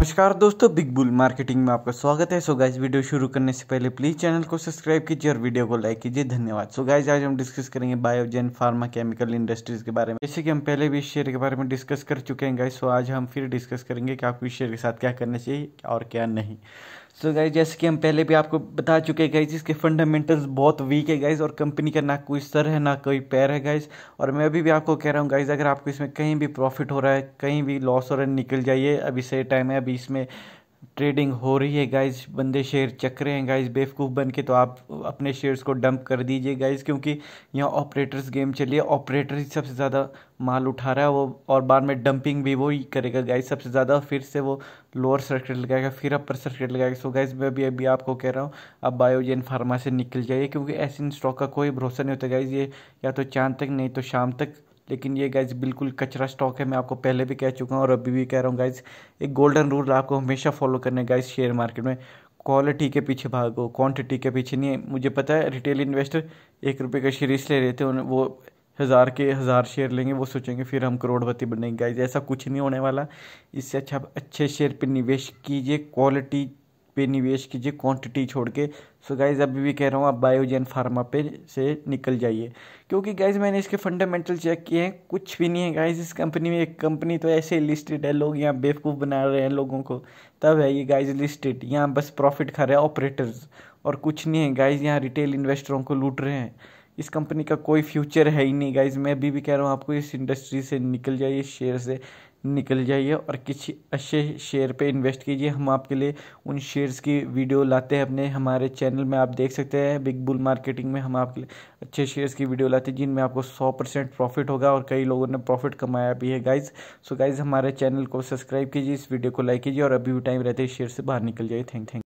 नमस्कार दोस्तों big bull marketing में आपका स्वागत है सो गाइज वीडियो शुरू करने से पहले प्लीज चैनल को सब्सक्राइब कीजिए और वीडियो को लाइक कीजिए धन्यवाद सो गाइज आज हम डिस्कस करेंगे बायोजेन फार्मा केमिकल इंडस्ट्रीज के बारे में जैसे कि हम पहले भी इस शेयर के बारे में डिस्कस कर चुके हैं गाइज सो आज हम फिर डिस्कस करेंगे कि आपको इस शेयर के साथ क्या करना चाहिए और क्या नहीं सो so गाइज जैसे कि हम पहले भी आपको बता चुके हैं गाइज इसके फंडामेंटल्स बहुत वीक है गाइज और कंपनी का ना कोई सर है ना कोई पैर है गाइज और मैं अभी भी आपको कह रहा हूँ गाइज अगर आपको इसमें कहीं भी प्रॉफिट हो रहा है कहीं भी लॉस हो रहा है निकल जाइए अभी सही टाइम है अभी अभी इसमें ट्रेडिंग हो रही है गाइज बंदे शेयर चक रहे हैं गाइज बेवकूफ़ बन के तो आप अपने शेयर्स को डंप कर दीजिए गाइज क्योंकि यहाँ ऑपरेटर्स गेम चलिए ऑपरेटर ही सबसे ज़्यादा माल उठा रहा है वो और बाद में डंपिंग भी वो ही करेगा गाइज सबसे ज़्यादा फिर से वो लोअर सर्किट लगाएगा फिर अपर सर्किट लगाएगा सो गाइज मैं अभी अभी आपको कह रहा हूँ आप बायोजेन फार्मा से निकल जाइए क्योंकि ऐसे स्टॉक का कोई भरोसा नहीं होता गाइज ये या तो चांद तक नहीं तो शाम तक लेकिन ये गाइज बिल्कुल कचरा स्टॉक है मैं आपको पहले भी कह चुका हूँ और अभी भी कह रहा हूँ गाइज एक गोल्डन रूल आपको हमेशा फॉलो करना है गाइज शेयर मार्केट में क्वालिटी के पीछे भागो क्वांटिटी के पीछे नहीं मुझे पता है रिटेल इन्वेस्टर एक रुपये का शेयर इसलिए लेते हैं वो हज़ार के हज़ार शेयर लेंगे वो सोचेंगे फिर हम करोड़पति बनेंगे गाइज ऐसा कुछ नहीं होने वाला इससे अच्छा अच्छे शेयर पर निवेश कीजिए क्वालिटी पे निवेश कीजिए क्वांटिटी छोड़ के सो गाइज़ अभी भी कह रहा हूँ आप बायोजेन फार्मा पे से निकल जाइए क्योंकि गाइज़ मैंने इसके फंडामेंटल चेक किए हैं कुछ भी नहीं है गाइज़ इस कंपनी में एक कंपनी तो ऐसे लिस्टेड है लोग यहाँ बेवकूफ़ बना रहे हैं लोगों को तब है ये गाइज़ लिस्टेड यहाँ बस प्रॉफिट खा रहे हैं ऑपरेटर्स और कुछ नहीं है गाइज़ यहाँ रिटेल इन्वेस्टरों को लूट रहे हैं इस कंपनी का कोई फ्यूचर है ही नहीं गाइज मैं अभी भी कह रहा हूँ आपको इस इंडस्ट्री से निकल जाइए शेयर से निकल जाइए और किसी अच्छे शेयर पे इन्वेस्ट कीजिए हम आपके लिए उन शेयर्स की वीडियो लाते हैं अपने हमारे चैनल में आप देख सकते हैं बिग बुल मार्केटिंग में हम आपके लिए अच्छे शेयर्स की वीडियो लाते हैं जिनमें आपको सौ परसेंट प्रॉफिट होगा और कई लोगों ने प्रॉफिट कमाया भी है गाइज सो गाइज हमारे चैनल को सब्सक्राइब कीजिए इस वीडियो को लाइक कीजिए और अभी भी टाइम रहते शेयर से बाहर निकल जाइए थैंक थैंक